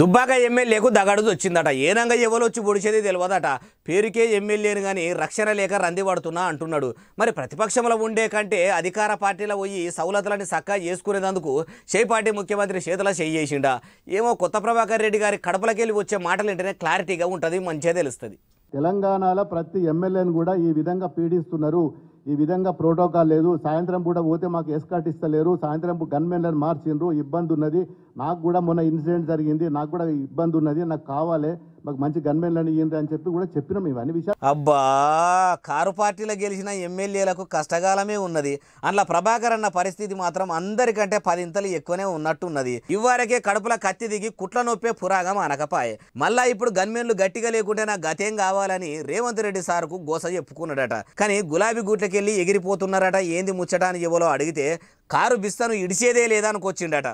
దుబ్బాక ఎమ్మెల్యేకు దగాడుది వచ్చిందట ఏనంగా వచ్చి పొడిచేది తెలియదట పేరుకే ఎమ్మెల్యేను కానీ రక్షణ లేక పడుతున్నా అంటున్నాడు మరి ప్రతిపక్షంలో ఉండే కంటే అధికార పార్టీలో పోయి సవలతలని సక్కా చేసుకునేందుకు చేపాటి ముఖ్యమంత్రి చేతుల చేయేసిండా ఏమో కొత్త ప్రభాకర్ రెడ్డి గారి కడపలకెళ్ళి వచ్చే మాటలు ఏంటనే క్లారిటీగా ఉంటుంది మంచిగా తెలుస్తుంది తెలంగాణలో ప్రతి ఎమ్మెల్యేను కూడా ఈ విధంగా పీడిస్తున్నారు ఈ విధంగా ప్రోటోకాల్ లేదు సాయంత్రం పూట పోతే మాకు ఎస్కాట్ ఇస్తలేరు సాయంత్రం గన్మెన్లను మార్చిండ్రు ఇబ్బంది ఉన్నది నాకు కూడా మొన్న ఇన్సిడెంట్ జరిగింది నాకు కూడా ఇబ్బంది ఉన్నది నాకు కావాలి మాకు మంచి గన్మెన్ ఇయ్యండి అని చెప్పి కూడా చెప్పినాం ఇవన్నీ విషయాలు అబ్బా కారు పార్టీలో గెలిచిన ఎమ్మెల్యేలకు కష్టకాలమే ఉన్నది అందులో ప్రభాకర్ అన్న పరిస్థితి మాత్రం అందరికంటే పదింతలు ఎక్కువనే ఉన్నట్టు ఉన్నది ఇవ్వరకే కడుపుల కత్తి దిగి కుట్ల నొప్పే పురాగం అనకపాయే మళ్ళా ఇప్పుడు గన్మెన్లు గట్టిగా లేకుంటే నాకు గతేం కావాలని రేవంత్ రెడ్డి సార్కు గోస చెప్పుకున్నాడట కానీ గులాబీ గుట్లకెళ్ళి ఎగిరిపోతున్నారట ఏంది ముచ్చటానికి ఎవలో అడిగితే కారు బిస్తాను ఇడిచేదే లేదనుకొచ్చిండట